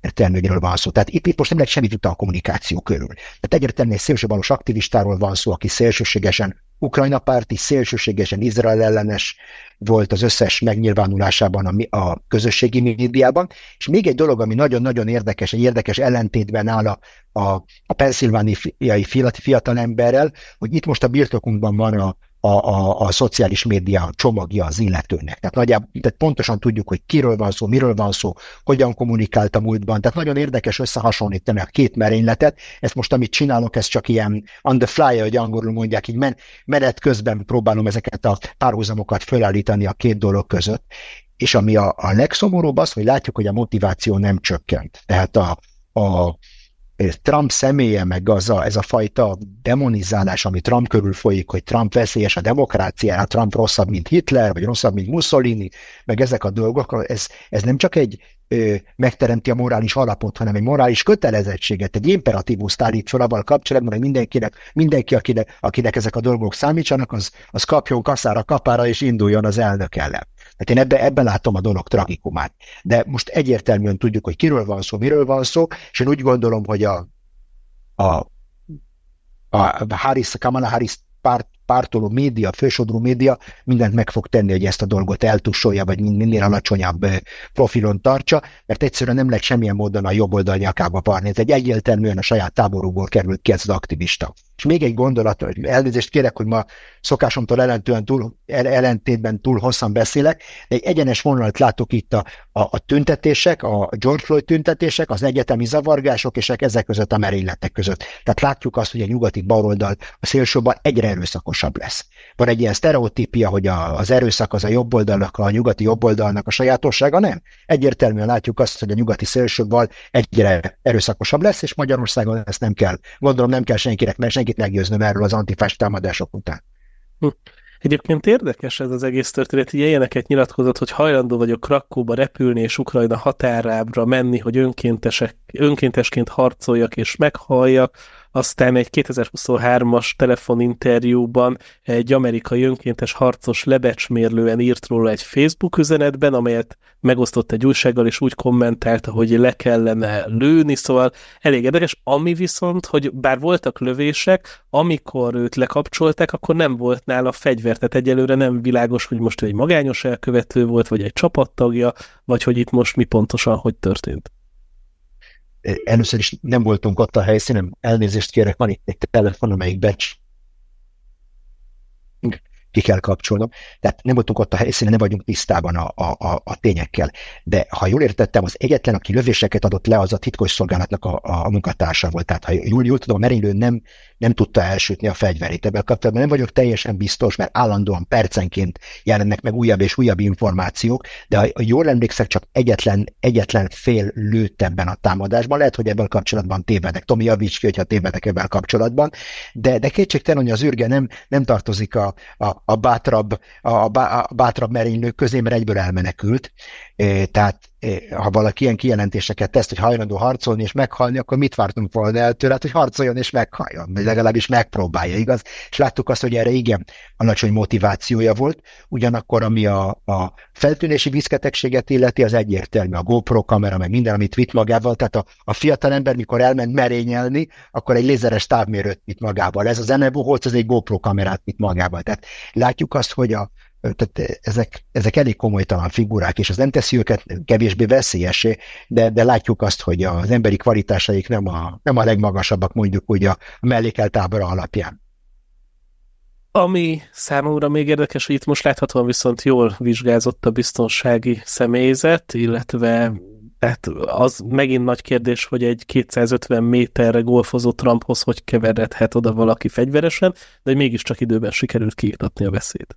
egyértelmű, van szó. Tehát itt, itt most nem lehet semmit vita a kommunikáció körül. Tehát egyértelműen egy szélsőbalos aktivistáról van szó, aki szélsőségesen Ukrajna párti, szélsőségesen Izrael ellenes volt az összes megnyilvánulásában a, a közösségi médiában. És még egy dolog, ami nagyon-nagyon érdekes, egy érdekes ellentétben áll a, a, a penszilvániai fiatalemberrel, hogy itt most a birtokunkban van a a, a, a szociális média csomagja az illetőnek. Tehát nagyjából tehát pontosan tudjuk, hogy kiről van szó, miről van szó, hogyan kommunikált a múltban. Tehát nagyon érdekes összehasonlítani a két merényletet. Ezt most, amit csinálok, ez csak ilyen on the fly, hogy angolul mondják, így men, menet közben próbálom ezeket a párhuzamokat felállítani a két dolog között. És ami a, a legszomorúbb az, hogy látjuk, hogy a motiváció nem csökkent. Tehát a, a Eh, Trump személye, meg az a, ez a fajta demonizálás, ami Trump körül folyik, hogy Trump veszélyes a demokráciára, Trump rosszabb, mint Hitler, vagy rosszabb, mint Mussolini, meg ezek a dolgok, ez, ez nem csak egy ö, megteremti a morális alapot, hanem egy morális kötelezettséget, egy imperatívuszt állít fel a kapcsolatban, hogy mindenkinek, mindenki, akinek, akinek ezek a dolgok számítsanak, az, az kapjon kaszára, kapára, és induljon az elnök ellen. Hát én ebbe, ebben látom a dolog tragikumát. De most egyértelműen tudjuk, hogy kiről van szó, miről van szó, és én úgy gondolom, hogy a, a, a Harris, Kamala Harris párt pártoló média, fősodró média mindent meg fog tenni, hogy ezt a dolgot eltussolja, vagy minél alacsonyabb profilon tartsa, mert egyszerűen nem lehet semmilyen módon a jobb oldal nyakába parni. Ez egy egyértelműen a saját táborúból került ki ez az aktivista. És még egy gondolat, hogy elnézést kérek, hogy ma szokásomtól ellentően túl, ellentétben túl hosszan beszélek, de egy egyenes vonalat látok itt a, a, a tüntetések, a George Floyd tüntetések, az egyetemi zavargások, és ezek között a merényletek között. Tehát látjuk azt, hogy a nyugati baloldal a szélsőbben egyre erőszakos erőszakosabb lesz. Van egy ilyen sztereotípia, hogy a, az erőszak az a jobb oldalnak, a nyugati jobb oldalnak a sajátossága, nem. Egyértelműen látjuk azt, hogy a nyugati szélsőbbal egyre erőszakosabb lesz, és Magyarországon ezt nem kell. Gondolom nem kell senkinek, mert senkit meggyőznöm erről az antifás támadások után. Hm. Egyébként érdekes ez az egész történet, így ilyeneket nyilatkozott, hogy hajlandó vagyok Krakóba repülni és Ukrajna határábra menni, hogy önkéntesek, önkéntesként harcoljak és meghalljak aztán egy 2023-as telefoninterjúban egy amerikai önkéntes harcos lebecsmérlően írt róla egy Facebook üzenetben, amelyet megosztott egy újsággal, és úgy kommentálta, hogy le kellene lőni, szóval elég érdekes, ami viszont, hogy bár voltak lövések, amikor őt lekapcsolták, akkor nem volt nála fegyver, tehát egyelőre nem világos, hogy most ő egy magányos elkövető volt, vagy egy csapattagja, vagy hogy itt most mi pontosan hogy történt először is nem voltunk ott a helyszínen, elnézést kérek, van itt egy telefon, amelyik becs ki kell kapcsolnom. Tehát nem voltunk ott a helyszínen, nem vagyunk tisztában a, a, a tényekkel. De ha jól értettem, az egyetlen, aki lövéseket adott le, az a titkos szolgálatnak a, a, a munkatársa volt. Tehát ha jól, jól tudom, a merénylő nem nem tudta elsütni a fegyverét. Ebben kapcsolatban nem vagyok teljesen biztos, mert állandóan percenként jelennek meg újabb és újabb információk, de ha jól emlékszek, csak egyetlen, egyetlen fél lőtt ebben a támadásban. Lehet, hogy ebben kapcsolatban tévedek. Tomi, javíts ki, hogyha tévedek ebben kapcsolatban. De, de kétségtelen, hogy az űrge nem, nem tartozik a, a, a bátrabb, a, a bátrabb merénylők közé, mert egyből elmenekült. tehát ha valaki ilyen kijelentéseket tesz, hogy hajlandó harcolni és meghalni, akkor mit vártunk volna el tőle, hát, hogy harcoljon és meghaljon, vagy legalábbis megpróbálja, igaz? És láttuk azt, hogy erre igen, nagy motivációja volt, ugyanakkor ami a, a feltűnési viszketegséget illeti, az egyértelmű, a GoPro kamera, meg minden, amit vitt magával, tehát a, a fiatal ember, mikor elment merényelni, akkor egy lézeres távmérőt vitt magával. Ez az Enebo Holz, az egy GoPro kamerát vitt magával. Tehát látjuk azt, hogy a, tehát ezek, ezek elég komolytalan figurák, és az nem teszi őket kevésbé veszélyesé, de, de látjuk azt, hogy az emberi kvalitásaik nem a, nem a legmagasabbak mondjuk úgy a mellékelt ábra alapján. Ami számomra még érdekes, hogy itt most láthatóan viszont jól vizsgázott a biztonsági személyzet, illetve tehát az megint nagy kérdés, hogy egy 250 méterre golfozó Trumphoz hogy keveredhet oda valaki fegyveresen, de mégiscsak időben sikerült kiirtatni a veszélyt.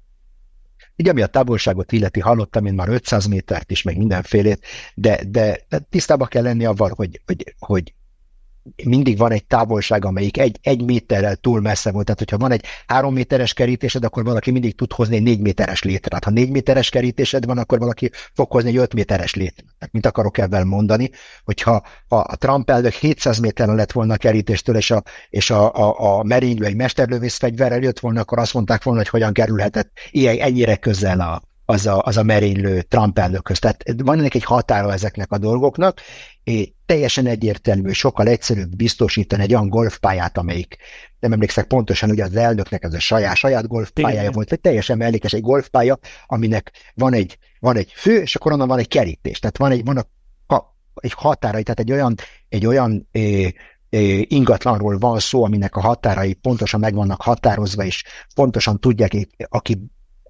Így ami a távolságot illeti, hallottam én már 500 métert is, meg mindenfélét, de, de, de tisztában kell lenni avval, hogy, hogy, hogy mindig van egy távolság, amelyik egy, egy méterrel túl messze volt. Tehát, hogyha van egy három méteres kerítésed, akkor valaki mindig tud hozni egy négy méteres létrát. Ha négy méteres kerítésed van, akkor valaki fog hozni egy öt méteres létrát. Mint akarok ebben mondani? Hogyha a, Trump elnök 700 méteren lett volna a kerítéstől, és a, és a, a, a merénylő egy mesterlövész fegyverrel jött volna, akkor azt mondták volna, hogy hogyan kerülhetett ilyen ennyire közel a, az a, az a merénylő Trump elnökhöz. Tehát van ennek egy határa ezeknek a dolgoknak, és teljesen egyértelmű, sokkal egyszerűbb biztosítani egy olyan golfpályát, amelyik, nem emlékszek pontosan, ugye az elnöknek ez a saját, saját golfpályája Igen. volt, vagy teljesen mellékes egy golfpálya, aminek van egy, van egy fő, és akkor onnan van egy kerítés, tehát van egy, van a, egy határai, tehát egy olyan, egy olyan é, ingatlanról van szó, aminek a határai pontosan meg vannak határozva, és pontosan tudják, aki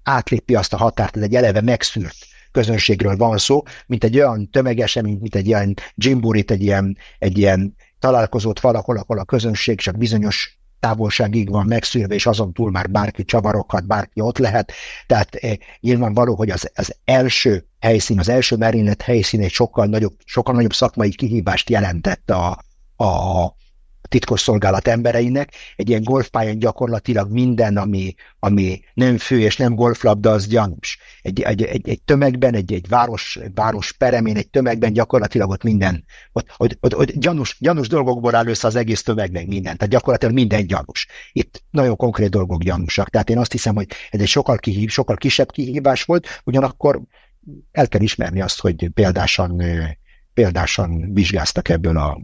átlépi azt a határt, ez egy eleve megszűrt közönségről van szó, mint egy olyan tömegesemény, mint egy ilyen dzsimburit, egy ilyen, egy ilyen találkozót valahol, ahol a közönség csak bizonyos távolságig van megszűrve, és azon túl már bárki csavarokat, bárki ott lehet. Tehát eh, nyilvánvaló, hogy az, az első helyszín, az első merénylet helyszín egy sokkal nagyobb, sokkal nagyobb szakmai kihívást jelentett a, a, a titkos szolgálat embereinek. Egy ilyen golfpályán gyakorlatilag minden, ami, ami nem fő és nem golflabda, az gyanús. Egy, egy, egy, egy tömegben, egy, egy város, város peremén, egy tömegben gyakorlatilag ott minden, ott, ott, ott, ott gyanús, gyanús dolgokból áll össze az egész tömegnek minden. Tehát gyakorlatilag minden gyanús. Itt nagyon konkrét dolgok gyanúsak. Tehát én azt hiszem, hogy ez egy sokkal, kihív, sokkal kisebb kihívás volt, ugyanakkor el kell ismerni azt, hogy példásan, példásan vizsgáztak ebből a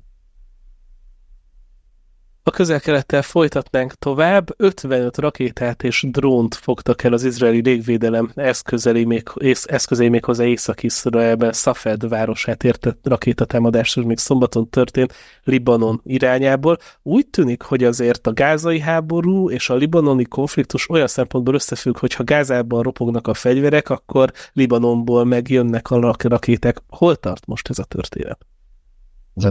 a közel-kelettel folytatnánk tovább. 55 rakétát és drónt fogtak el az izraeli légvédelem eszközei, még, eszközei méghozzá Észak-Izraelben. Szafed városát érte rakétatámadás, ez még szombaton történt Libanon irányából. Úgy tűnik, hogy azért a gázai háború és a libanoni konfliktus olyan szempontból összefügg, hogy ha Gázában ropognak a fegyverek, akkor Libanonból megjönnek a rakétek. Hol tart most ez a történet?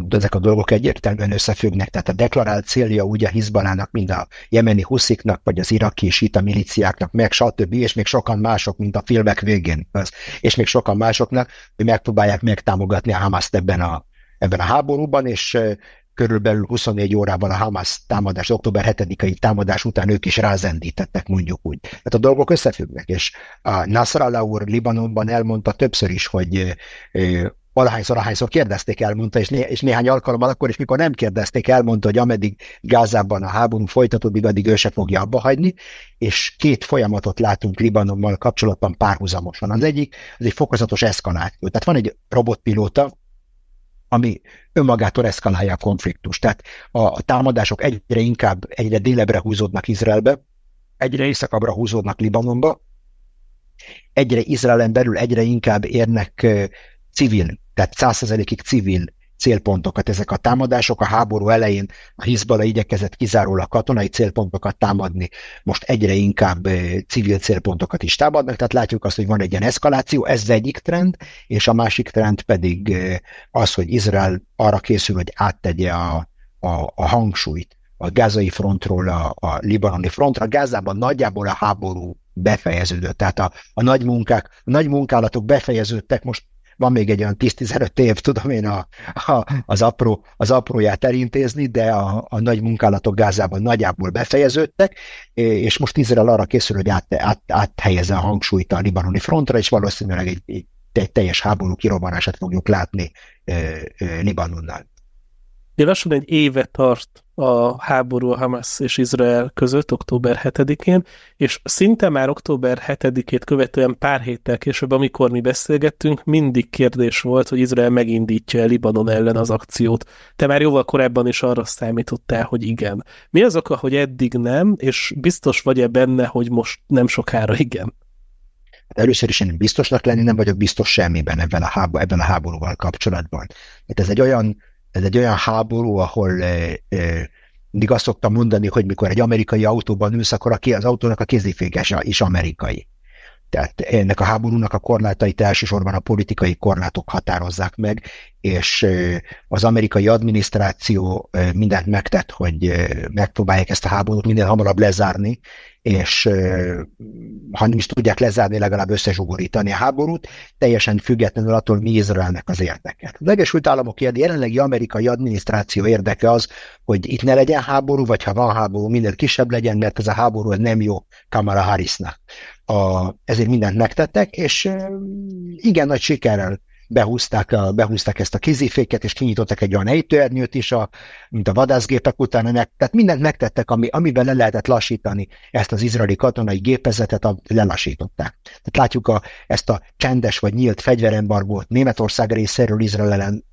ezek a dolgok egyértelműen összefüggnek, tehát a deklarált célja úgy a Hizbalának, mint a jemeni husziknak, vagy az iraki a miliciáknak, meg stb., és még sokan mások, mint a filmek végén, az, és még sokan másoknak, hogy megpróbálják megtámogatni a Hamaszt ebben a, ebben a háborúban, és körülbelül 24 órában a Hamas támadás, október 7 ai támadás után ők is rázendítettek, mondjuk úgy. Tehát a dolgok összefüggnek, és a Nasrallah úr Libanonban elmondta többször is, hogy valahányszor, ahányszor kérdezték, elmondta, és, né- és néhány alkalommal akkor is, mikor nem kérdezték, elmondta, hogy ameddig Gázában a háború folytatódik, addig ő se fogja abba hagyni, és két folyamatot látunk Libanonmal kapcsolatban párhuzamosan. Az egyik, az egy fokozatos eszkaláció. Tehát van egy robotpilóta, ami önmagától eszkalálja a konfliktus. Tehát a támadások egyre inkább, egyre délebre húzódnak Izraelbe, egyre északabbra húzódnak Libanonba, egyre Izraelen belül egyre inkább érnek civil tehát 100%-ig civil célpontokat. Ezek a támadások a háború elején a Hizbala igyekezett kizárólag katonai célpontokat támadni, most egyre inkább eh, civil célpontokat is támadnak, tehát látjuk azt, hogy van egy ilyen eszkaláció, ez egyik trend, és a másik trend pedig eh, az, hogy Izrael arra készül, hogy áttegye a, a, a hangsúlyt a gázai frontról a, a libanoni frontra. Gázában nagyjából a háború befejeződött, tehát a, a, nagy munkák, a nagy munkálatok befejeződtek, most van még egy olyan 10-15 év, tudom én, a, a, az, apró, az apróját elintézni, de a, a nagy munkálatok gázában nagyjából befejeződtek, és most Izrael arra készül, hogy át, át, áthelyezze a hangsúlyt a libanoni frontra, és valószínűleg egy, egy, egy teljes háború kirobbanását fogjuk látni e, e, Libanonnal. De lassan egy éve tart a háború a Hamas és Izrael között október 7-én, és szinte már október 7-ét követően pár héttel később, amikor mi beszélgettünk, mindig kérdés volt, hogy Izrael megindítja el Libanon ellen az akciót. Te már jóval korábban is arra számítottál, hogy igen. Mi az oka, hogy eddig nem, és biztos vagy-e benne, hogy most nem sokára igen? Hát először is én biztosnak lenni nem vagyok biztos semmiben ebben a, háború, ebben a háborúval kapcsolatban. Mert hát ez egy olyan ez egy olyan háború, ahol e, e, mindig azt szoktam mondani, hogy mikor egy amerikai autóban ülsz, akkor az autónak a kézifékes is amerikai. Tehát ennek a háborúnak a korlátait elsősorban a politikai korlátok határozzák meg, és eh, az amerikai adminisztráció mindent megtett, hogy megpróbálják ezt a háborút minél hamarabb lezárni, és ha nem is tudják lezárni, legalább összezsugorítani a háborút, teljesen függetlenül attól, mi Izraelnek az érdeke. Az Egyesült Államok érdeke, jelenlegi amerikai adminisztráció érdeke az, hogy itt ne legyen háború, vagy ha van háború, minél kisebb legyen, mert ez a háború ez nem jó Kamala Harrisnak. A, ezért mindent megtettek, és igen nagy sikerrel behúzták, a, behúzták ezt a kéziféket, és kinyitottak egy olyan ejtőernyőt is, a, mint a vadászgépek után. Ennek, tehát mindent megtettek, ami, amiben le lehetett lassítani ezt az izraeli katonai gépezetet, a, lelassították. Tehát látjuk a, ezt a csendes vagy nyílt fegyverembargót Németország részéről, Izrael ellen,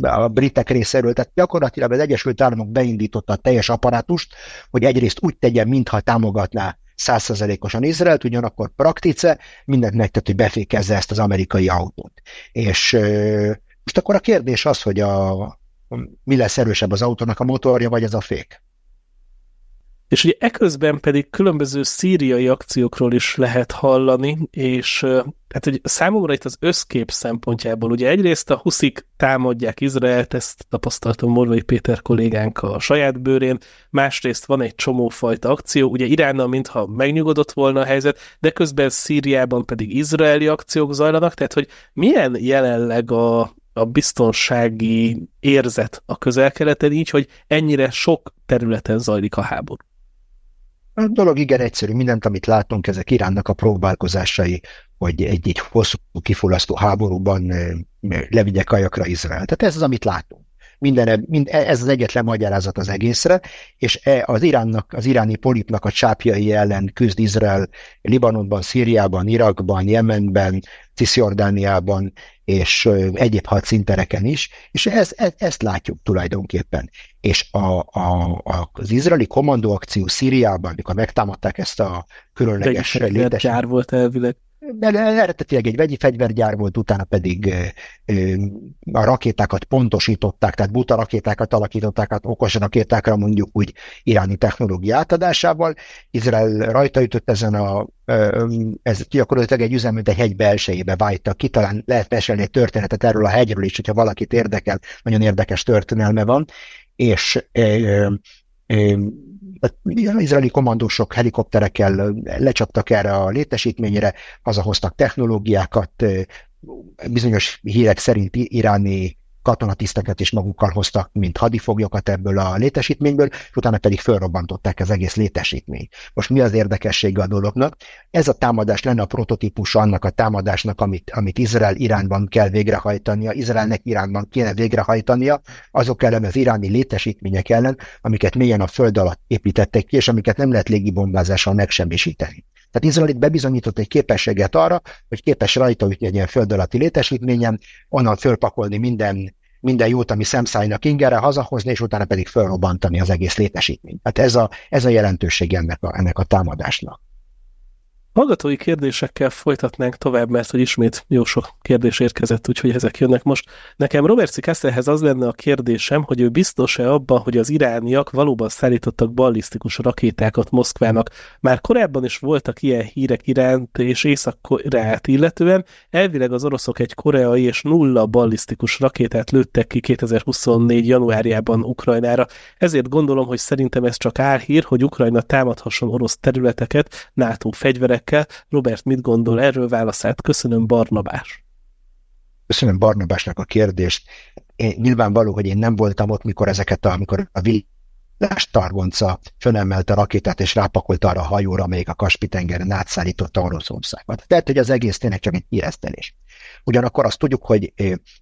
a britek részéről, tehát gyakorlatilag az Egyesült Államok beindította a teljes apparátust, hogy egyrészt úgy tegyen, mintha támogatná százszerzelékosan Izraelt, ugyanakkor praktice mindent megtett, hogy befékezze ezt az amerikai autót. És most akkor a kérdés az, hogy a, mi lesz erősebb az autónak a motorja, vagy ez a fék? És ugye eközben pedig különböző szíriai akciókról is lehet hallani, és hát hogy számomra itt az összkép szempontjából, ugye egyrészt a huszik támadják Izraelt, ezt tapasztaltam Morvai Péter kollégánk a saját bőrén, másrészt van egy csomó fajta akció, ugye Iránnal mintha megnyugodott volna a helyzet, de közben Szíriában pedig izraeli akciók zajlanak, tehát hogy milyen jelenleg a, a biztonsági érzet a közel-keleten így, hogy ennyire sok területen zajlik a háború. A dolog igen egyszerű, mindent, amit látunk, ezek Iránnak a próbálkozásai, hogy egy-egy hosszú kifulasztó háborúban eh, levigye kajakra Izrael. Tehát ez az, amit látunk. Minden, mind, ez az egyetlen magyarázat az egészre, és e az Iránnak, az iráni polipnak a csápjai ellen küzd Izrael Libanonban, Szíriában, Irakban, Jemenben, Cisjordániában, és egyéb hadszintereken is, és ez, ez, ezt látjuk tulajdonképpen. És a, a, az izraeli kommandóakció Szíriában, amikor megtámadták ezt a különleges létesítményt. volt elvileg mert eredetileg egy vegyi fegyvergyár volt, utána pedig a rakétákat pontosították, tehát buta rakétákat alakították át okos rakétákra mondjuk úgy iráni technológia átadásával. Izrael rajta ütött ezen a, ez gyakorlatilag egy üzemült egy hegy belsejébe vájta ki, talán lehet mesélni egy történetet erről a hegyről is, hogyha valakit érdekel, nagyon érdekes történelme van, és izraeli kommandósok helikopterekkel lecsaptak erre a létesítményre, hazahoztak technológiákat, bizonyos hírek szerint iráni katonatiszteket is magukkal hoztak, mint hadifoglyokat ebből a létesítményből, és utána pedig felrobbantották az egész létesítményt. Most mi az érdekessége a dolognak? Ez a támadás lenne a prototípus annak a támadásnak, amit, amit Izrael Iránban kell végrehajtania, Izraelnek Iránban kéne végrehajtania, azok ellen az iráni létesítmények ellen, amiket mélyen a föld alatt építettek ki, és amiket nem lehet légibombázással megsemmisíteni. Tehát Izrael itt bebizonyított egy képességet arra, hogy képes rajtaütni egy ilyen föld alatti létesítményen, onnan fölpakolni minden minden jót, ami szemszájnak ingere, hazahozni, és utána pedig fölrobbantani az egész létesítményt. Tehát ez a, ez a jelentőség ennek a, ennek a támadásnak. Hallgatói kérdésekkel folytatnánk tovább, mert hogy ismét jó sok kérdés érkezett, úgyhogy ezek jönnek most. Nekem Robert C. Kesselhez az lenne a kérdésem, hogy ő biztos-e abban, hogy az irániak valóban szállítottak ballisztikus rakétákat Moszkvának. Már korábban is voltak ilyen hírek iránt és Észak-Koreát illetően. Elvileg az oroszok egy koreai és nulla ballisztikus rakétát lőttek ki 2024. januárjában Ukrajnára. Ezért gondolom, hogy szerintem ez csak álhír, hogy Ukrajna támadhasson orosz területeket NATO fegyverek érvekkel. Robert mit gondol hm. erről válaszát? Köszönöm, Barnabás. Köszönöm Barnabásnak a kérdést. Én, nyilvánvaló, hogy én nem voltam ott, mikor ezeket, a, amikor a villás targonca fönemelte a rakétát, és rápakolta arra a hajóra, amelyik a Kaspi-tengeren átszállította Oroszországot. Tehát, hogy az egész tényleg csak egy híresztelés. Ugyanakkor azt tudjuk, hogy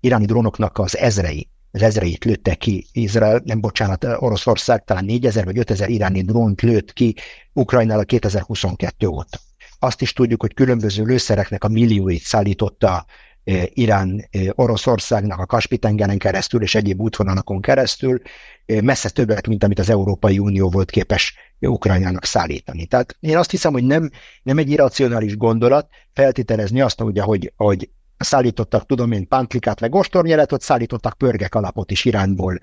iráni drónoknak az ezrei az ezreit lőtte ki Izrael, nem bocsánat, Oroszország talán 4000 vagy 5000 iráni drónt lőtt ki Ukrajnára 2022 óta. Azt is tudjuk, hogy különböző lőszereknek a millióit szállította e, Irán e, Oroszországnak a Kaspi-tengeren keresztül és egyéb útvonalakon keresztül e, messze többet, mint amit az Európai Unió volt képes Ukrajnának szállítani. Tehát én azt hiszem, hogy nem, nem egy irracionális gondolat feltételezni azt, hogy, hogy szállítottak, tudom én, pántlikát, meg ostornyelet, ott szállítottak pörgek alapot is Iránból,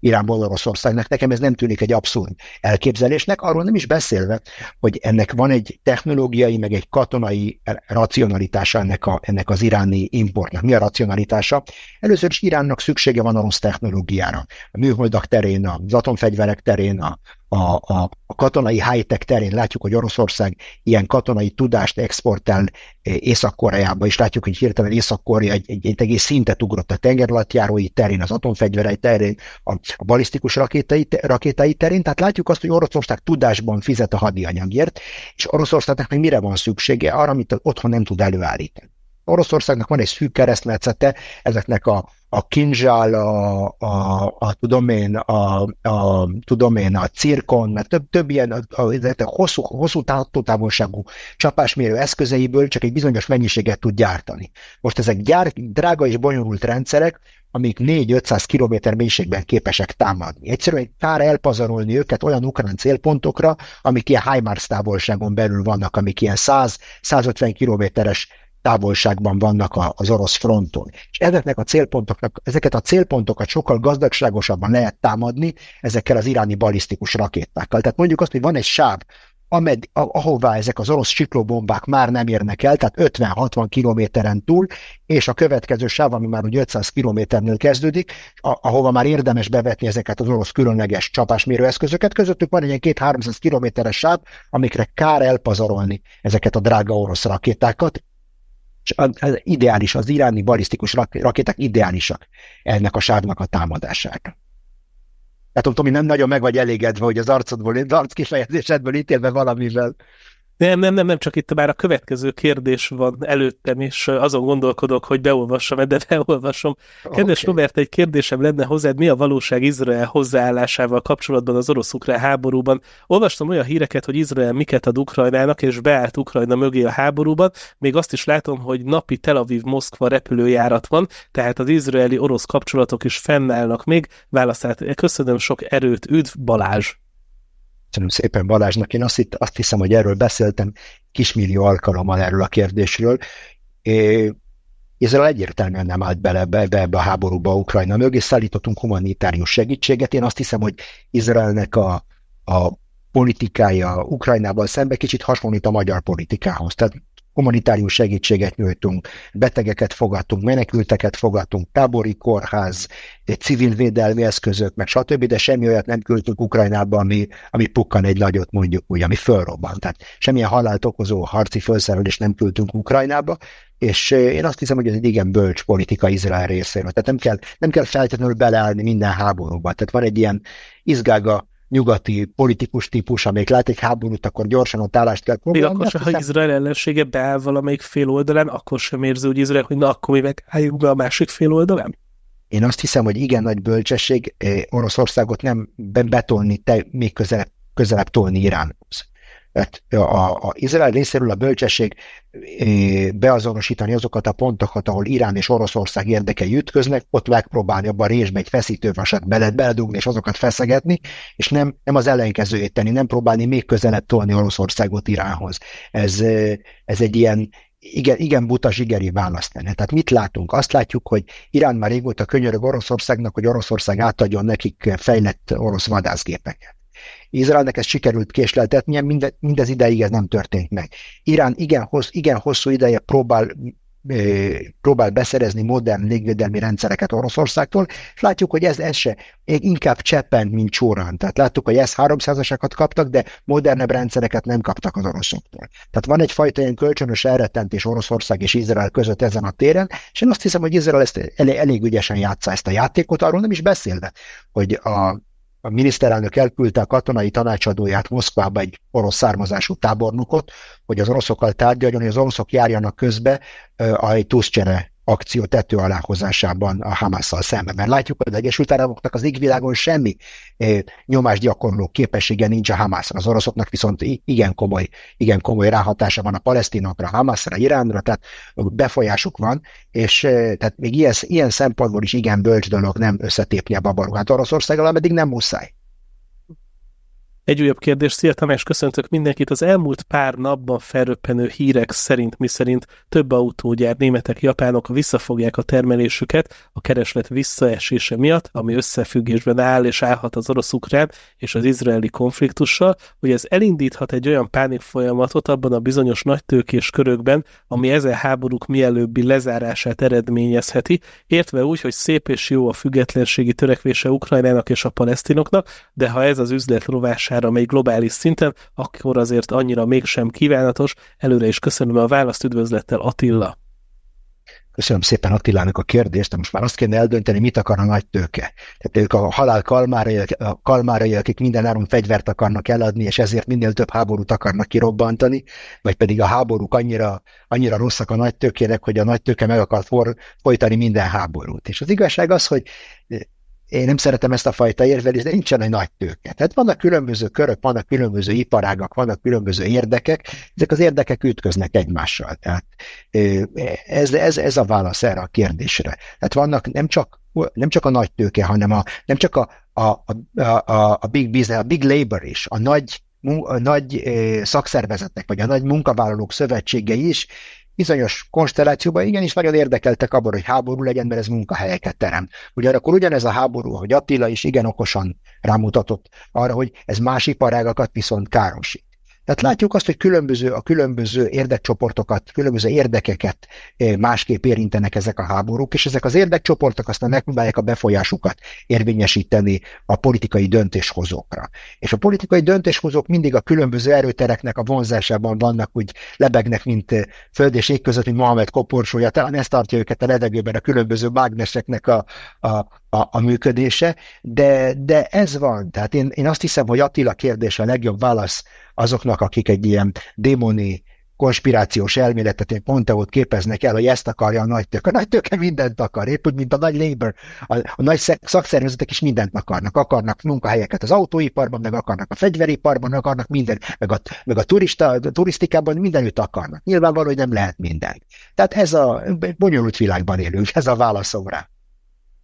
Iránból Oroszországnak. Nekem ez nem tűnik egy abszurd elképzelésnek, arról nem is beszélve, hogy ennek van egy technológiai, meg egy katonai racionalitása ennek, a, ennek az iráni importnak. Mi a racionalitása? Először is Iránnak szüksége van orosz technológiára. A műholdak terén, az atomfegyverek terén, a a, a, a katonai high-tech terén látjuk, hogy Oroszország ilyen katonai tudást exportál eh, Észak-Koreába, és látjuk, hogy hirtelen Észak-Korea egy, egy, egy egész szintet ugrott a tengeralattjárói terén, az atomfegyverei terén, a, a balisztikus rakétai, rakétai terén, tehát látjuk azt, hogy Oroszország tudásban fizet a hadianyagért, és Oroszországnak meg mire van szüksége? Arra, amit otthon nem tud előállítani. Oroszországnak van egy szűk keresztmetszete ezeknek a a kinzsál, a, a, a, tudom, én, a, a, tudom én, a cirkon, mert több, több ilyen a, a, a hosszú, hosszú távolságú csapásmérő eszközeiből csak egy bizonyos mennyiséget tud gyártani. Most ezek gyár, drága és bonyolult rendszerek, amik 4-500 km mélységben képesek támadni. Egyszerűen kár elpazarolni őket olyan ukrán célpontokra, amik ilyen HIMARS távolságon belül vannak, amik ilyen 100-150 kilométeres távolságban vannak az orosz fronton. És ezeknek a célpontoknak, ezeket a célpontokat sokkal gazdagságosabban lehet támadni ezekkel az iráni balisztikus rakétákkal. Tehát mondjuk azt, hogy van egy sáv, amed, ahová ezek az orosz siklóbombák már nem érnek el, tehát 50-60 kilométeren túl, és a következő sáv, ami már úgy 500 kilométernél kezdődik, ahova már érdemes bevetni ezeket az orosz különleges csapásmérő eszközöket, közöttük van egy ilyen 200-300 kilométeres sáv, amikre kár elpazarolni ezeket a drága orosz rakétákat, az ideális, az iráni balisztikus rakéták ideálisak ennek a sárnak a támadására. Tehát, Tomi, nem nagyon meg vagy elégedve, hogy az arcodból, az arc kifejezésedből ítélve valamivel nem, nem, nem, nem, csak itt már a következő kérdés van előttem, és azon gondolkodok, hogy beolvassam, de beolvasom. Kedves okay. Robert, egy kérdésem lenne hozzád, mi a valóság Izrael hozzáállásával kapcsolatban az orosz háborúban? Olvastam olyan híreket, hogy Izrael miket ad Ukrajnának, és beállt Ukrajna mögé a háborúban. Még azt is látom, hogy napi Tel Aviv-Moszkva repülőjárat van, tehát az izraeli-orosz kapcsolatok is fennállnak még. Választát, köszönöm sok erőt, üdv Balázs! Köszönöm szépen Balázsnak. Én azt, itt, azt hiszem, hogy erről beszéltem kismillió alkalommal erről a kérdésről. É, ezzel egyértelműen nem állt bele be, be ebbe a háborúba Ukrajna mögé, szállítottunk humanitárius segítséget. Én azt hiszem, hogy Izraelnek a, a politikája Ukrajnával szembe kicsit hasonlít a magyar politikához. Tehát humanitárius segítséget nyújtunk, betegeket fogadtunk, menekülteket fogadtunk, tábori kórház, civil védelmi eszközök, meg stb., de semmi olyat nem küldtünk Ukrajnába, ami, ami pukkan egy nagyot, mondjuk úgy, ami fölrobban. Tehát semmilyen halált okozó harci felszerelést nem küldtünk Ukrajnába, és eh, én azt hiszem, hogy ez egy igen bölcs politika Izrael részéről. Tehát nem kell, nem kell feltétlenül beleállni minden háborúba. Tehát van egy ilyen izgága nyugati politikus típus, amelyik lát egy háborút, akkor gyorsan ott állást kell foglalni. Még akkor sem, ha hiszem... Izrael ellensége beáll valamelyik fél oldalán, akkor sem érzi hogy Izrael, hogy na akkor mi megálljunk be a másik fél oldalán? Én azt hiszem, hogy igen nagy bölcsesség eh, Oroszországot nem betolni, te még közelebb, közelebb tolni Iránhoz. Hát a, a, Izrael részéről a bölcsesség beazonosítani azokat a pontokat, ahol Irán és Oroszország érdekei ütköznek, ott megpróbálni abban a résbe egy feszítővasat bele, beledugni és azokat feszegetni, és nem, nem az ellenkezőjét tenni, nem próbálni még közelebb tolni Oroszországot Iránhoz. Ez, ez egy ilyen, igen, igen buta zsigeri választ lenne. Tehát mit látunk? Azt látjuk, hogy Irán már régóta könyörög Oroszországnak, hogy Oroszország átadjon nekik fejlett orosz vadászgépeket. Izraelnek ez sikerült késleltetnie, minde, mindez ideig ez nem történt meg. Irán igen, hossz, igen hosszú ideje próbál próbál beszerezni modern légvédelmi rendszereket Oroszországtól, és látjuk, hogy ez, ez se inkább cseppen, mint csórán. Tehát láttuk, hogy ez 300-asakat kaptak, de modernebb rendszereket nem kaptak az oroszoktól. Tehát van egyfajta ilyen kölcsönös elrettentés Oroszország és Izrael között ezen a téren, és én azt hiszem, hogy Izrael ezt elég, elég ügyesen játsza ezt a játékot, arról nem is beszélve, hogy a a miniszterelnök elküldte a katonai tanácsadóját Moszkvába egy orosz származású tábornokot, hogy az oroszokkal tárgyaljon, hogy az oroszok járjanak közbe a tuszcsere akció tető aláhozásában a Hamasszal szemben. Mert látjuk, hogy az Egyesült Államoknak az égvilágon semmi eh, gyakorló képessége nincs a Hamászra. Az oroszoknak viszont igen komoly, igen komoly ráhatása van a palesztinokra, a Hamászra, Iránra, tehát befolyásuk van, és eh, tehát még ilyen, ilyen szempontból is igen bölcs dolog nem összetépni a babarukát Oroszországgal, ameddig nem muszáj. Egy újabb kérdés, szia Tamás, köszöntök mindenkit. Az elmúlt pár napban felröppenő hírek szerint, miszerint több autógyár, németek, japánok visszafogják a termelésüket a kereslet visszaesése miatt, ami összefüggésben áll és állhat az orosz-ukrán és az izraeli konfliktussal, hogy ez elindíthat egy olyan pánik folyamatot abban a bizonyos tőkés körökben, ami ezen háborúk mielőbbi lezárását eredményezheti, értve úgy, hogy szép és jó a függetlenségi törekvése Ukrajnának és a palesztinoknak, de ha ez az üzlet rovására már amely globális szinten, akkor azért annyira mégsem kívánatos. Előre is köszönöm a választ, üdvözlettel Attila. Köszönöm szépen Attilának a kérdést, de most már azt kéne eldönteni, mit akar a nagy tőke. Tehát ők a halál kalmárai, a kalmárai, akik minden áron fegyvert akarnak eladni, és ezért minél több háborút akarnak kirobbantani, vagy pedig a háborúk annyira, annyira rosszak a nagy tőkének, hogy a nagy tőke meg akar folytani minden háborút. És az igazság az, hogy én nem szeretem ezt a fajta érvelést, de nincsen egy nagy tőke. Tehát vannak különböző körök, vannak különböző iparágak, vannak különböző érdekek, ezek az érdekek ütköznek egymással. Tehát ez, ez, ez a válasz erre a kérdésre. Tehát vannak nem csak, nem csak a nagy tőke, hanem a, nem csak a, a, a, a big business, a big labor is, a nagy a nagy szakszervezetek, vagy a nagy munkavállalók szövetsége is bizonyos konstellációban igenis nagyon érdekeltek abban, hogy háború legyen, mert ez munkahelyeket terem. Ugyanakkor ugyanez a háború, hogy Attila is igen okosan rámutatott arra, hogy ez más iparágakat viszont károsít. Tehát látjuk azt, hogy különböző a különböző érdekcsoportokat, különböző érdekeket eh, másképp érintenek ezek a háborúk, és ezek az érdekcsoportok aztán megpróbálják a befolyásukat érvényesíteni a politikai döntéshozókra. És a politikai döntéshozók mindig a különböző erőtereknek a vonzásában vannak, úgy lebegnek, mint eh, föld és ég között, mint Mohamed koporsója. Talán ez tartja őket a levegőben a különböző mágneseknek a, a a, a működése, de, de ez van. Tehát én, én azt hiszem, hogy Attila kérdése a legjobb válasz azoknak, akik egy ilyen démoni konspirációs elméletet, én pont ott képeznek el, hogy ezt akarja a nagy tök. A nagy töke mindent akar, épp úgy, mint a nagy labor, a, a nagy szakszervezetek is mindent akarnak. Akarnak munkahelyeket az autóiparban, meg akarnak a fegyveriparban, meg akarnak minden, meg a, meg a, turista, a turisztikában mindenütt akarnak. Nyilvánvaló, hogy nem lehet minden, Tehát ez a bonyolult világban élünk, ez a válaszom rá.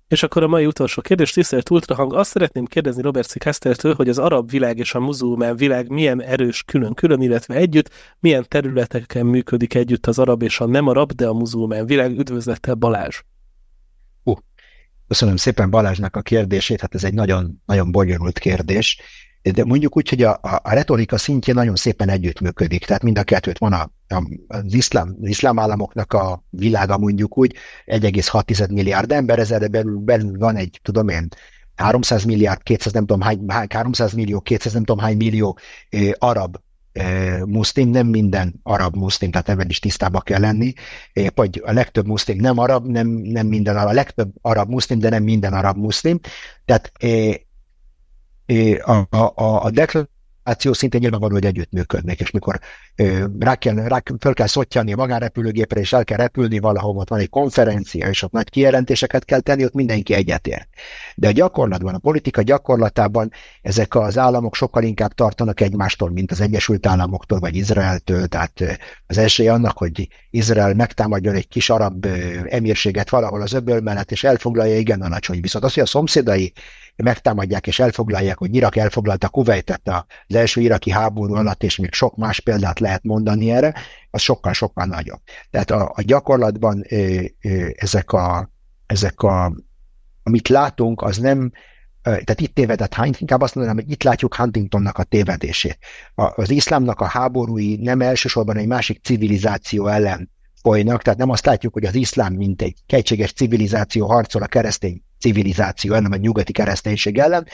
És akkor a mai utolsó kérdés, tisztelt Ultrahang, azt szeretném kérdezni Robert C. Kestertől, hogy az arab világ és a muzulmán világ milyen erős külön-külön, illetve együtt, milyen területeken működik együtt az arab és a nem arab, de a muzulmán világ. Üdvözlettel Balázs! Uh, köszönöm szépen Balázsnak a kérdését, hát ez egy nagyon, nagyon bonyolult kérdés, de mondjuk úgy, hogy a, a retorika szintjén nagyon szépen együttműködik, tehát mind a kettőt van a, a, az, iszlám, az iszlám államoknak a világa mondjuk úgy, 1,6 milliárd ember, ezzel belül, belül van egy, tudom én, 300 milliárd, 200 nem tudom hány, 300 millió, 200 nem tudom hány millió eh, arab eh, muszlim, nem minden arab muszlim, tehát ebben is tisztába kell lenni, eh, vagy a legtöbb muszlim nem arab, nem, nem minden arab, a legtöbb arab muszlim, de nem minden arab muszlim, tehát eh, a, a, a deklaráció szintén nyilvánvaló, hogy együttműködnek, és mikor rá kell, rá, föl kell szottyani a magánrepülőgépre, és el kell repülni valahova, ott van egy konferencia, és ott nagy kijelentéseket kell tenni, ott mindenki egyetért. De a gyakorlatban, a politika gyakorlatában ezek az államok sokkal inkább tartanak egymástól, mint az Egyesült Államoktól, vagy Izraeltől, tehát az esély annak, hogy Izrael megtámadjon egy kis arab emírséget valahol az öböl mellett, és elfoglalja, igen alacsony. Viszont az, hogy a szomszédai megtámadják és elfoglalják, hogy Irak elfoglalta Kuwaitet az első iraki háború alatt, és még sok más példát lehet mondani erre, az sokkal-sokkal nagyobb. Tehát a, a gyakorlatban ö, ö, ezek a, ezek a, amit látunk, az nem, tehát itt tévedett hány, inkább azt mondanám, hogy itt látjuk Huntingtonnak a tévedését. A, az iszlámnak a háborúi nem elsősorban egy másik civilizáció ellen folynak, tehát nem azt látjuk, hogy az iszlám, mint egy kegységes civilizáció harcol a keresztény civilizáció ellen, vagy nyugati kereszténység ellen,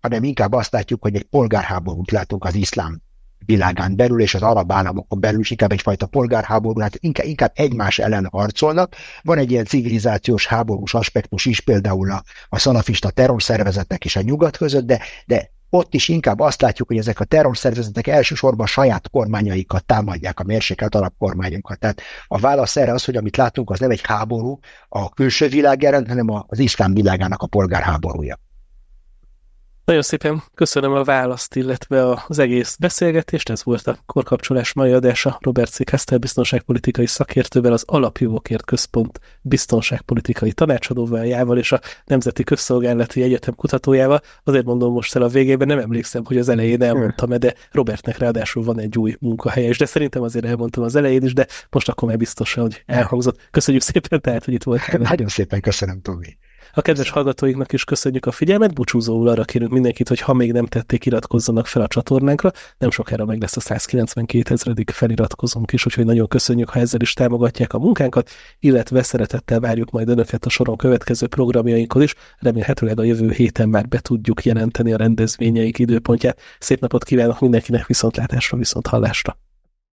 hanem inkább azt látjuk, hogy egy polgárháborút látunk az iszlám világán belül és az arab államokon belül is inkább egyfajta polgárháború, hát inkább, inkább egymás ellen harcolnak. Van egy ilyen civilizációs háborús aspektus is, például a, a szalafista terrorszervezetek és a nyugat között, de, de ott is inkább azt látjuk, hogy ezek a terrorszervezetek elsősorban saját kormányaikat támadják, a mérsékelt arab kormányokat. Tehát a válasz erre az, hogy amit látunk, az nem egy háború a külső világ ellen, hanem az iszlám világának a polgárháborúja. Nagyon szépen köszönöm a választ, illetve az egész beszélgetést. Ez volt a korkapcsolás mai adása Robert C. Kester biztonságpolitikai szakértővel, az Alapjogokért Központ biztonságpolitikai tanácsadóvájával és a Nemzeti Közszolgálati Egyetem kutatójával. Azért mondom most el a végében, nem emlékszem, hogy az elején elmondtam-e, de Robertnek ráadásul van egy új munkahelye is, de szerintem azért elmondtam az elején is, de most akkor már biztosan, hogy elhangzott. Köszönjük szépen tehát, hogy itt volt. Nagyon szépen köszönöm, Tomi. A kedves hallgatóinknak is köszönjük a figyelmet, búcsúzóul arra kérünk mindenkit, hogy ha még nem tették, iratkozzanak fel a csatornánkra. Nem sokára meg lesz a 192 ezredik feliratkozónk is, úgyhogy nagyon köszönjük, ha ezzel is támogatják a munkánkat, illetve szeretettel várjuk majd önöket a soron következő programjainkon is. Remélhetőleg a jövő héten már be tudjuk jelenteni a rendezvényeik időpontját. Szép napot kívánok mindenkinek, viszontlátásra, viszont hallásra!